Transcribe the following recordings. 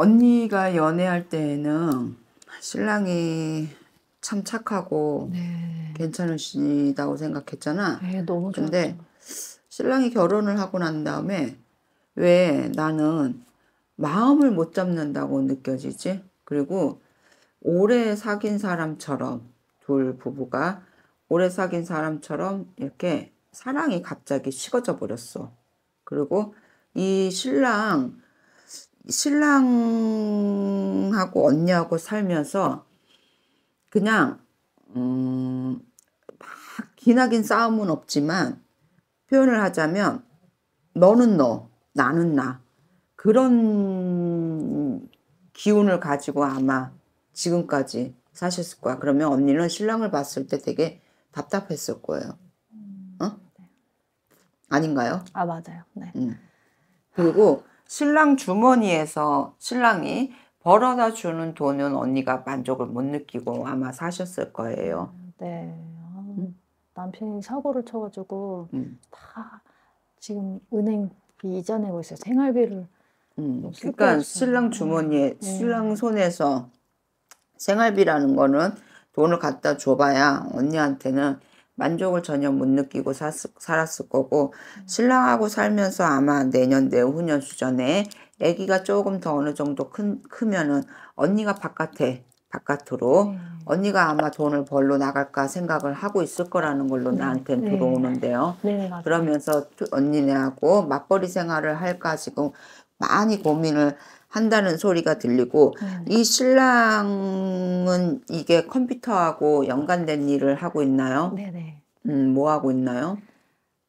언니가 연애할 때에는 신랑이 참 착하고 네. 괜찮으시다고 생각했잖아. 네, 너무 좋았데 신랑이 결혼을 하고 난 다음에 왜 나는 마음을 못 잡는다고 느껴지지? 그리고 오래 사귄 사람처럼 둘 부부가 오래 사귄 사람처럼 이렇게 사랑이 갑자기 식어져 버렸어. 그리고 이 신랑 신랑하고 언니하고 살면서 그냥 음, 막 기나긴 싸움은 없지만 표현을 하자면 너는 너, 나는 나 그런 기운을 가지고 아마 지금까지 사셨을 거야. 그러면 언니는 신랑을 봤을 때 되게 답답했을 거예요. 음, 어? 네. 아닌가요? 아 맞아요. 네. 음. 그리고 신랑 주머니에서 신랑이 벌어다 주는 돈은 언니가 만족을 못 느끼고 아마 사셨을 거예요. 아, 네. 아, 음. 남편이 사고를 쳐가지고 음. 다 지금 은행 이자 내고 있어요. 생활비를. 음. 그러니까 신랑 네. 주머니에 네. 신랑 손에서 생활비라는 거는 돈을 갖다 줘봐야 언니한테는 만족을 전혀 못 느끼고 살았을 거고 음. 신랑하고 살면서 아마 내년 내후년 수전에 아기가 조금 더 어느 정도 큰, 크면은 언니가 바깥에 바깥으로 네. 언니가 아마 돈을 벌러 나갈까 생각을 하고 있을 거라는 걸로 음. 나한테 네. 들어오는데요. 네, 그러면서 언니네하고 맞벌이 생활을 할까 지금 많이 고민을 한다는 소리가 들리고 음. 이 신랑은 이게 컴퓨터하고 연관된 일을 하고 있나요? 네네. 네. 음, 뭐 하고 있나요?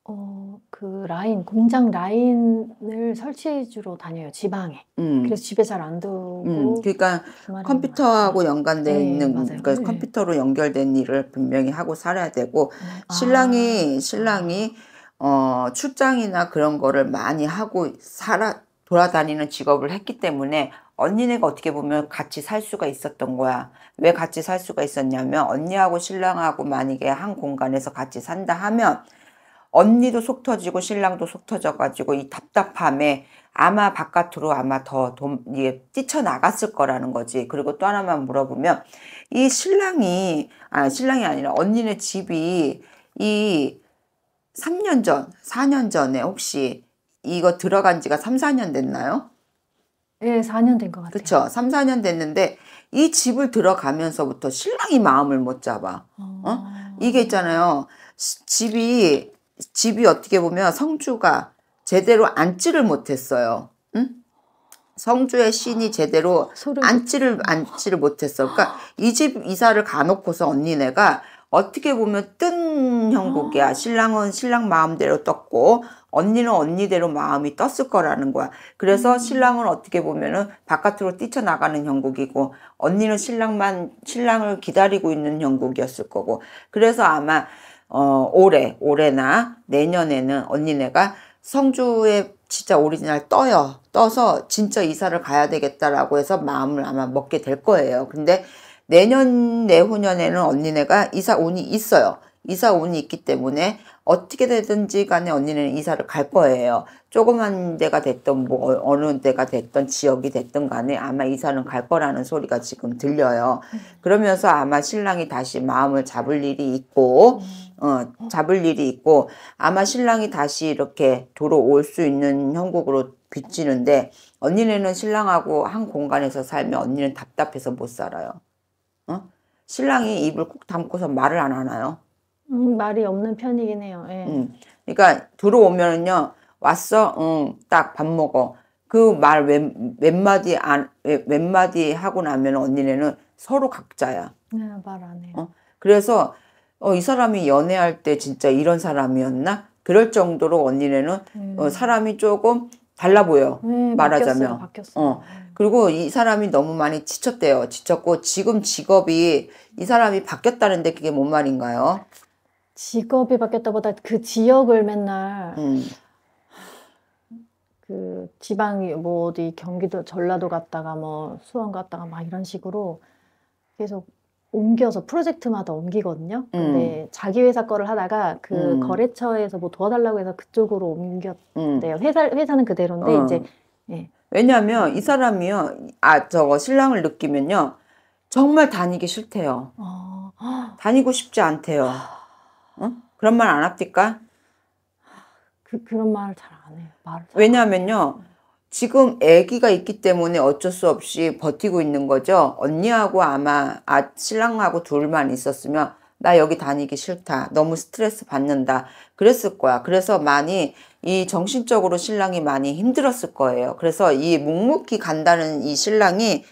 어, 그 라인 공장 라인을 설치 주로 다녀요 지방에. 음. 그래서 집에 잘 안 두고. 음, 그러니까 컴퓨터하고 연관돼 네, 있는 맞아요. 그러니까 네. 컴퓨터로 연결된 일을 분명히 하고 살아야 되고 음, 아. 신랑이 신랑이 어, 출장이나 그런 거를 많이 하고 살아 돌아다니는 직업을 했기 때문에 언니네가 어떻게 보면 같이 살 수가 있었던 거야. 왜 같이 살 수가 있었냐면 언니하고 신랑하고 만약에 한 공간에서 같이 산다 하면 언니도 속 터지고 신랑도 속 터져가지고 이 답답함에 아마 바깥으로 아마 더 돈, 예, 뛰쳐나갔을 거라는 거지. 그리고 또 하나만 물어보면 이 신랑이, 아, 신랑이 아니라 언니네 집이 이 3년 전, 4년 전에 혹시 이거 들어간 지가 3, 4년 됐나요? 예, 네, 4년 된 것 같아요. 그렇죠. 3, 4년 됐는데 이 집을 들어가면서부터 신랑이 마음을 못 잡아. 어. 어? 이게 있잖아요. 집이 집이 어떻게 보면 성주가 제대로 앉지를 못했어요. 응? 성주의 신이 제대로 앉지를 앉지를 못했어. 그러니까 이 집 이사를 가놓고서 언니네가 어떻게 보면 뜬 형국이야. 아. 신랑은 신랑 마음대로 떴고 언니는 언니대로 마음이 떴을 거라는 거야. 그래서 음. 신랑은 어떻게 보면은 바깥으로 뛰쳐나가는 형국이고 언니는 신랑만 신랑을 기다리고 있는 형국이었을 거고. 그래서 아마 어 올해 올해나 내년에는 언니네가 성주에 진짜 오리지널 떠요. 떠서 진짜 이사를 가야 되겠다라고 해서 마음을 아마 먹게 될 거예요. 근데 내년 내후년에는 언니네가 이사 운이 있어요. 이사 운이 있기 때문에 어떻게 되든지 간에 언니는 이사를 갈 거예요. 조그만 데가 됐던 뭐 어느 데가 됐던 지역이 됐던 간에 아마 이사는 갈 거라는 소리가 지금 들려요. 그러면서 아마 신랑이 다시 마음을 잡을 일이 있고 어, 잡을 일이 있고 아마 신랑이 다시 이렇게 돌아올 수 있는 형국으로 비치는데 언니네는 신랑하고 한 공간에서 살면 언니는 답답해서 못 살아요. 신랑이 입을 꾹 담고서 말을 안 하나요? 음, 말이 없는 편이긴 해요. 예. 음. 그러니까 들어오면은요 왔어, 응, 딱밥 먹어. 그말몇 마디 안, 몇 마디 하고 나면 언니네는 서로 각자야. 네, 말 안 해요. 어? 그래서 어, 이 사람이 연애할 때 진짜 이런 사람이었나? 그럴 정도로 언니네는 어, 음. 어, 사람이 조금 달라 보여. 네, 말하자면. 바뀌었어요, 바뀌었어요. 어. 음. 그리고 이 사람이 너무 많이 지쳤대요. 지쳤고 지금 직업이 이 사람이 바뀌었다는데 그게 뭔 말인가요? 직업이 바뀌었다보다 그 지역을 맨날 음. 그 지방이 뭐 어디 경기도 전라도 갔다가 뭐 수원 갔다가 막 이런 식으로 계속 옮겨서 프로젝트마다 옮기거든요. 음. 근데 음. 자기 회사 거를 하다가 그 음. 거래처에서 뭐 도와달라고 해서 그쪽으로 옮겼대요. 음. 회사 회사는 그대로인데 어. 이제 예. 왜냐하면 이 사람이요, 아, 저거 신랑을 느끼면요, 정말 다니기 싫대요. 어. 다니고 싶지 않대요. 어? 그런 말 안 합니까? 그, 그런 말을 잘 안 해요. 말을 왜냐하면요, 지금 아기가 있기 때문에 어쩔 수 없이 버티고 있는 거죠. 언니하고 아마 아, 신랑하고 둘만 있었으면 나 여기 다니기 싫다. 너무 스트레스 받는다. 그랬을 거야. 그래서 많이 이 정신적으로 신랑이 많이 힘들었을 거예요. 그래서 이 묵묵히 간다는 이 신랑이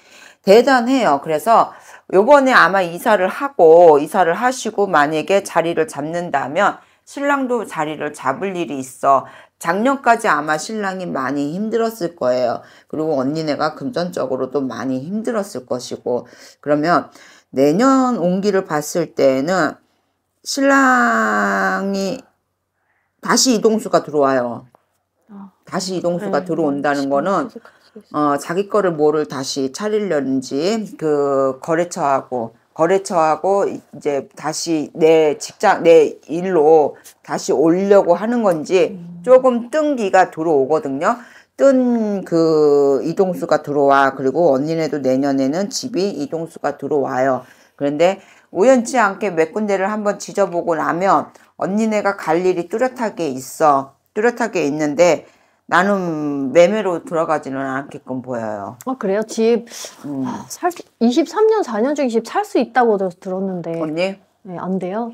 대단해요. 그래서 요번에 아마 이사를 하고 이사를 하시고 만약에 자리를 잡는다면 신랑도 자리를 잡을 일이 있어. 작년까지 아마 신랑이 많이 힘들었을 거예요. 그리고 언니네가 금전적으로도 많이 힘들었을 것이고 그러면 내년 온기를 봤을 때는 신랑이 다시 이동수가 들어와요. 아, 다시 이동수가 네. 들어온다는 거는 어, 자기 거를 뭐를 다시 차리려는지 그 거래처하고 거래처하고 이제 다시 내 직장 내 일로 다시 올려고 하는 건지 음. 조금 뜬기가 들어오거든요. 뜬그 이동수가 들어와 그리고 언니네도 내년에는 집이 이동수가 들어와요. 그런데 우연치 않게 몇 군데를 한번 지져보고 나면 언니네가 갈 일이 뚜렷하게 있어. 뚜렷하게 있는데 나는 매매로 들어가지는 않게끔 보여요. 아 그래요? 집 음. 아, 살, 23년 4년 중에 집 살 수 있다고 들었는데 언니? 네, 안 돼요?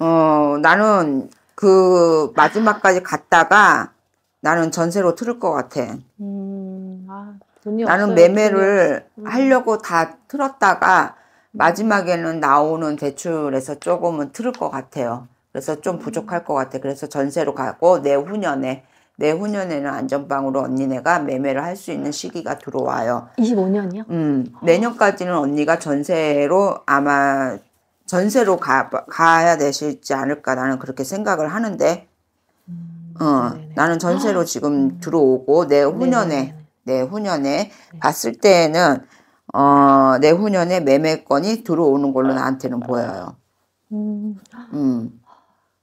어 나는 그 마지막까지 갔다가 나는 전세로 틀을 것 같아. 음, 아, 나는 없어요, 매매를 음. 하려고 다 틀었다가 음. 마지막에는 나오는 대출에서 조금은 틀을 것 같아요. 그래서 좀 음. 부족할 것 같아. 그래서 전세로 가고 내후년에 내후년에는 안전방으로 언니네가 매매를 할 수 있는 시기가 들어와요. 25년이요? 음, 어. 내년까지는 언니가 전세로 아마 전세로 가, 가야 되실지 않을까 나는 그렇게 생각을 하는데 어, 나는 전세로 지금 들어오고 내 아, 후년에 내 후년에 네. 봤을 때는 어, 내 후년에 매매권이 들어오는 걸로 나한테는 보여요. 음. 음.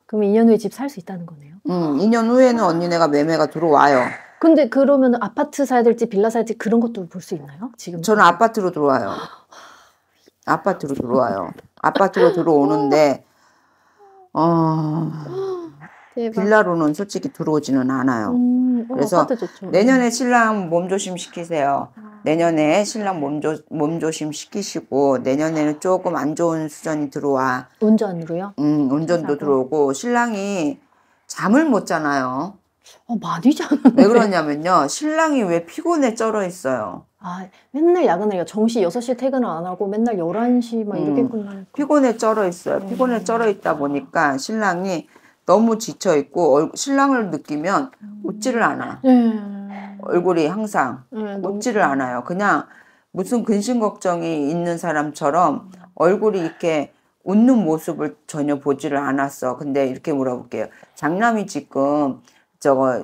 그럼 2년 후에 집 살 수 있다는 거네요. 음, 2년 후에는 언니네가 매매가 들어와요. 근데 그러면 아파트 사야 될지 빌라 사야 될지 그런 것도 볼 수 있나요? 지금 저는 아파트로 들어와요. 아파트로 들어와요. 아파트로 들어오는데 어. 대박. 빌라로는 솔직히 들어오지는 않아요. 음, 어, 그래서 음. 내년에 신랑 몸조심 시키세요. 아. 내년에 신랑 몸조, 몸조심 시키시고 내년에는 조금 안 좋은 수전이 들어와. 운전으로요? 음, 운전도 신랑은? 들어오고 신랑이 잠을 못 자나요. 어, 많이 자는데. 왜 그러냐면요. 신랑이 왜 피곤에 쩔어 있어요. 아, 맨날 야근 해요. 정시 6시에 퇴근을 안 하고 맨날 11시 막 이렇게 음, 끝나니까. 피곤에 쩔어 있어요. 네. 피곤에 쩔어 있다 보니까 신랑이 너무 지쳐 있고 신랑을 느끼면 음. 웃지를 않아. 네. 얼굴이 항상 네, 웃지를 너무... 않아요. 그냥 무슨 근심 걱정이 있는 사람처럼 얼굴이 이렇게 웃는 모습을 전혀 보지를 않았어. 근데 이렇게 물어볼게요. 장남이 지금 저거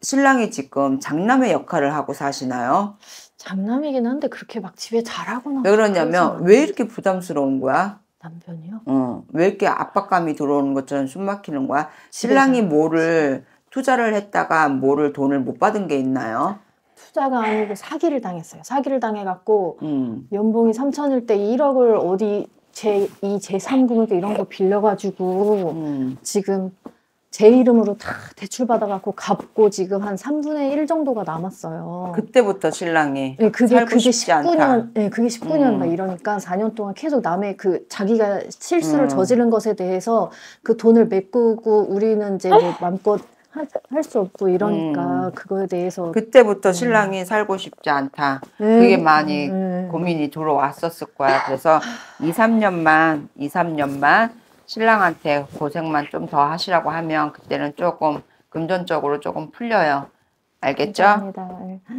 신랑이 지금 장남의 역할을 하고 사시나요? 장남이긴 한데 그렇게 막 집에 잘하고 나왜 그러냐면 왜 이렇게 부담스러운 거야? 남편이요? 어, 왜 이렇게 압박감이 들어오는 것처럼 숨 막히는 거야? 신랑이 뭐를 투자를 했다가 뭐를 돈을 못 받은 게 있나요? 투자가 아니고 사기를 당했어요. 사기를 당해갖고 음. 연봉이 3천일 때 1억을 어디 제2, 제3금융 이런 거 빌려가지고 음. 지금 제 이름으로 다 대출받아갖고 갚고 지금 한 3분의 1 정도가 남았어요. 그때부터 신랑이. 네, 그게, 살고 그게 싶지 19년, 않다. 네, 그게 19년 음. 막 이러니까 4년 동안 계속 남의 그 자기가 실수를 음. 저지른 것에 대해서 그 돈을 메꾸고 우리는 이제 뭐 마음껏 할 수 없고 이러니까 음. 그거에 대해서 그때부터 음. 신랑이 음. 살고 싶지 않다 네. 그게 많이 네. 고민이 들어왔었을 거야 그래서 2, 3년만 2, 3년만 신랑한테 고생만 좀 더 하시라고 하면 그때는 조금 금전적으로 조금 풀려요. 알겠죠? 감사합니다. 예.